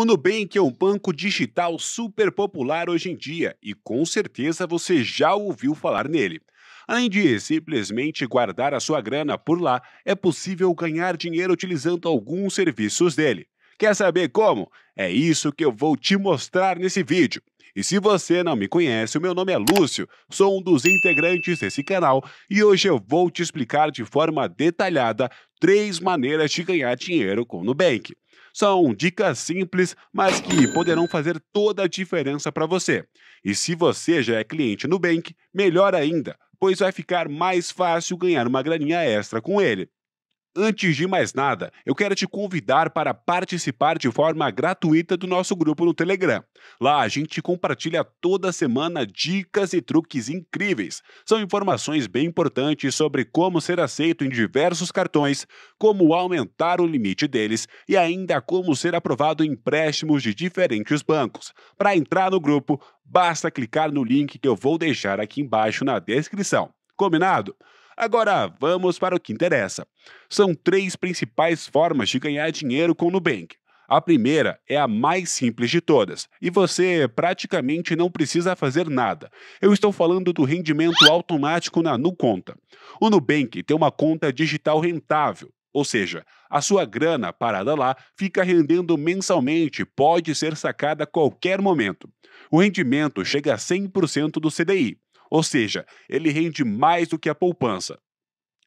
O Nubank é um banco digital super popular hoje em dia e com certeza você já ouviu falar nele. Além de simplesmente guardar a sua grana por lá, é possível ganhar dinheiro utilizando alguns serviços dele. Quer saber como? É isso que eu vou te mostrar nesse vídeo. E se você não me conhece, o meu nome é Lúcio, sou um dos integrantes desse canal e hoje eu vou te explicar de forma detalhada três maneiras de ganhar dinheiro com o Nubank. São dicas simples, mas que poderão fazer toda a diferença para você. E se você já é cliente Nubank, melhor ainda, pois vai ficar mais fácil ganhar uma graninha extra com ele. Antes de mais nada, eu quero te convidar para participar de forma gratuita do nosso grupo no Telegram. Lá a gente compartilha toda semana dicas e truques incríveis. São informações bem importantes sobre como ser aceito em diversos cartões, como aumentar o limite deles e ainda como ser aprovado em empréstimos de diferentes bancos. Para entrar no grupo, basta clicar no link que eu vou deixar aqui embaixo na descrição. Combinado? Agora vamos para o que interessa. São três principais formas de ganhar dinheiro com o Nubank. A primeira é a mais simples de todas e você praticamente não precisa fazer nada. Eu estou falando do rendimento automático na NuConta. O Nubank tem uma conta digital rentável, ou seja, a sua grana parada lá fica rendendo mensalmente, pode ser sacada a qualquer momento. O rendimento chega a 100% do CDI ou seja, ele rende mais do que a poupança.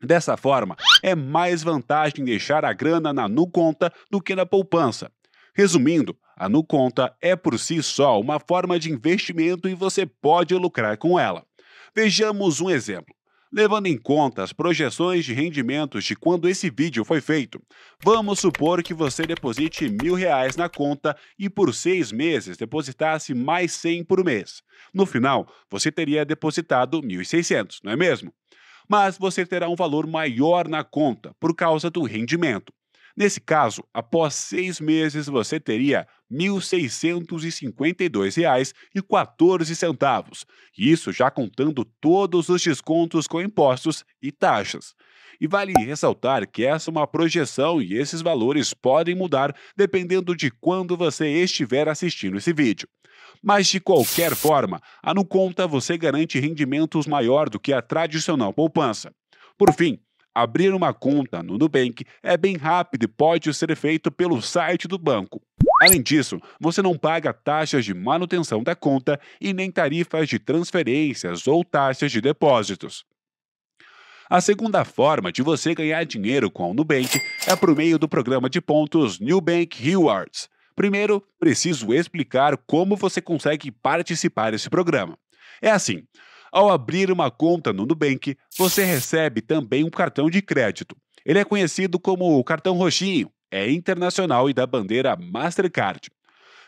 Dessa forma, é mais vantagem deixar a grana na nu conta do que na poupança. Resumindo, a nu conta é por si só uma forma de investimento e você pode lucrar com ela. Vejamos um exemplo. Levando em conta as projeções de rendimentos de quando esse vídeo foi feito, vamos supor que você deposite mil reais na conta e por seis meses depositasse mais 100 por mês. No final, você teria depositado 1.600, não é mesmo? Mas você terá um valor maior na conta por causa do rendimento. Nesse caso, após seis meses, você teria R$ 1.652,14, isso já contando todos os descontos com impostos e taxas. E vale ressaltar que essa é uma projeção e esses valores podem mudar dependendo de quando você estiver assistindo esse vídeo. Mas de qualquer forma, a Nuconta você garante rendimentos maior do que a tradicional poupança. Por fim, Abrir uma conta no Nubank é bem rápido e pode ser feito pelo site do banco. Além disso, você não paga taxas de manutenção da conta e nem tarifas de transferências ou taxas de depósitos. A segunda forma de você ganhar dinheiro com o Nubank é por meio do programa de pontos Nubank Rewards. Primeiro, preciso explicar como você consegue participar desse programa. É assim: ao abrir uma conta no Nubank, você recebe também um cartão de crédito. Ele é conhecido como o cartão roxinho, é internacional e da bandeira Mastercard.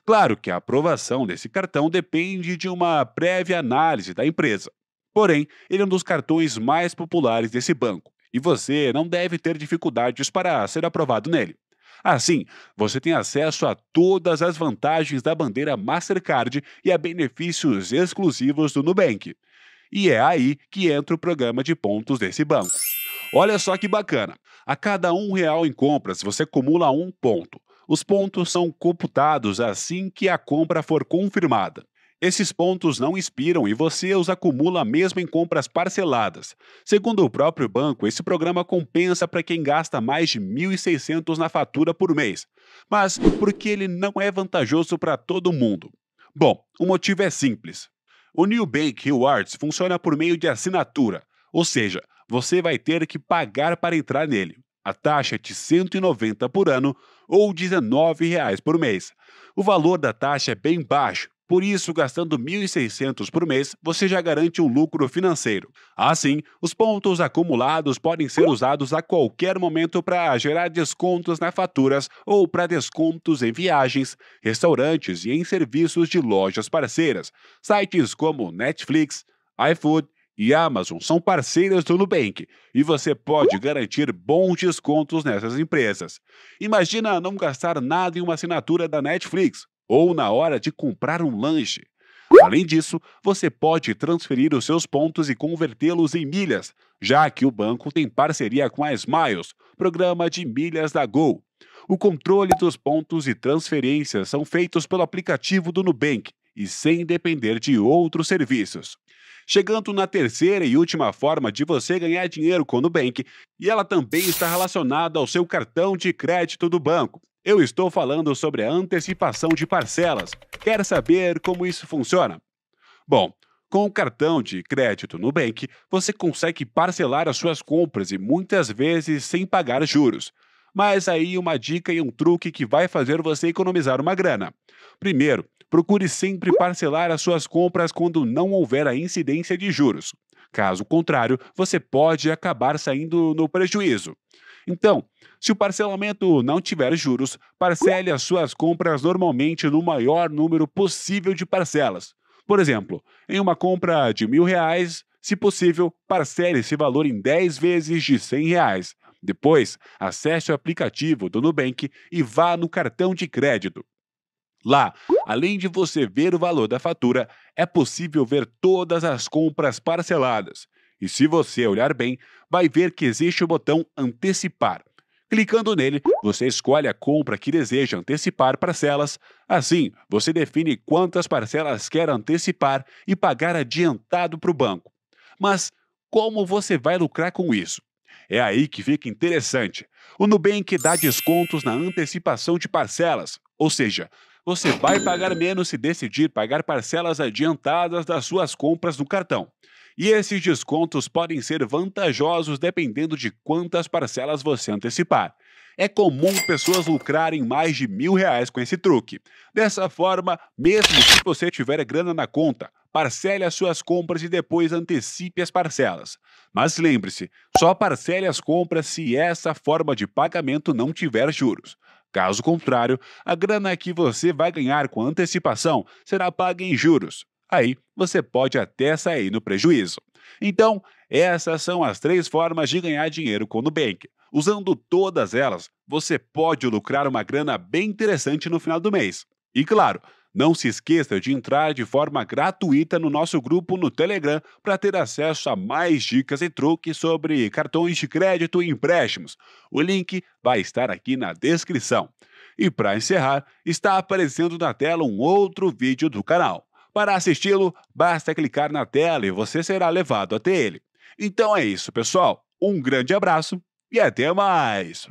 Claro que a aprovação desse cartão depende de uma prévia análise da empresa. Porém, ele é um dos cartões mais populares desse banco e você não deve ter dificuldades para ser aprovado nele. Assim, você tem acesso a todas as vantagens da bandeira Mastercard e a benefícios exclusivos do Nubank. E é aí que entra o programa de pontos desse banco. Olha só que bacana! A cada um real em compras, você acumula um ponto. Os pontos são computados assim que a compra for confirmada. Esses pontos não expiram e você os acumula mesmo em compras parceladas. Segundo o próprio banco, esse programa compensa para quem gasta mais de 1.600 na fatura por mês. Mas por que ele não é vantajoso para todo mundo? Bom, o motivo é simples. O New Bank Rewards funciona por meio de assinatura, ou seja, você vai ter que pagar para entrar nele. A taxa é de 190 por ano ou R$ 19 por mês. O valor da taxa é bem baixo, por isso, gastando 1.600 por mês, você já garante um lucro financeiro. Assim, os pontos acumulados podem ser usados a qualquer momento para gerar descontos nas faturas ou para descontos em viagens, restaurantes e em serviços de lojas parceiras. Sites como Netflix, iFood e Amazon são parceiras do Nubank e você pode garantir bons descontos nessas empresas. Imagina não gastar nada em uma assinatura da Netflix ou na hora de comprar um lanche. Além disso, você pode transferir os seus pontos e convertê-los em milhas, já que o banco tem parceria com a Smiles, programa de milhas da Gol. O controle dos pontos e transferências são feitos pelo aplicativo do Nubank e sem depender de outros serviços. Chegando na terceira e última forma de você ganhar dinheiro com o Nubank, e ela também está relacionada ao seu cartão de crédito do banco. Eu estou falando sobre a antecipação de parcelas. Quer saber como isso funciona? Bom, com o cartão de crédito Nubank, você consegue parcelar as suas compras e muitas vezes sem pagar juros. Mas aí uma dica e um truque que vai fazer você economizar uma grana. Primeiro, procure sempre parcelar as suas compras quando não houver a incidência de juros. Caso contrário, você pode acabar saindo no prejuízo. Então, se o parcelamento não tiver juros, parcele as suas compras normalmente no maior número possível de parcelas. Por exemplo, em uma compra de mil reais, se possível, parcele esse valor em 10 vezes de 100 reais. Depois, acesse o aplicativo do Nubank e vá no cartão de crédito. Lá, além de você ver o valor da fatura, é possível ver todas as compras parceladas. E se você olhar bem, vai ver que existe o botão Antecipar. Clicando nele, você escolhe a compra que deseja antecipar parcelas. Assim, você define quantas parcelas quer antecipar e pagar adiantado para o banco. Mas como você vai lucrar com isso? É aí que fica interessante. O Nubank dá descontos na antecipação de parcelas, ou seja, você vai pagar menos se decidir pagar parcelas adiantadas das suas compras no cartão. E esses descontos podem ser vantajosos dependendo de quantas parcelas você antecipar. É comum pessoas lucrarem mais de mil reais com esse truque. Dessa forma, mesmo se você tiver grana na conta, parcele as suas compras e depois antecipe as parcelas. Mas lembre-se, só parcele as compras se essa forma de pagamento não tiver juros. Caso contrário, a grana que você vai ganhar com antecipação será paga em juros aí você pode até sair no prejuízo. Então, essas são as três formas de ganhar dinheiro com o Nubank. Usando todas elas, você pode lucrar uma grana bem interessante no final do mês. E claro, não se esqueça de entrar de forma gratuita no nosso grupo no Telegram para ter acesso a mais dicas e truques sobre cartões de crédito e empréstimos. O link vai estar aqui na descrição. E para encerrar, está aparecendo na tela um outro vídeo do canal. Para assisti-lo, basta clicar na tela e você será levado até ele. Então é isso, pessoal. Um grande abraço e até mais!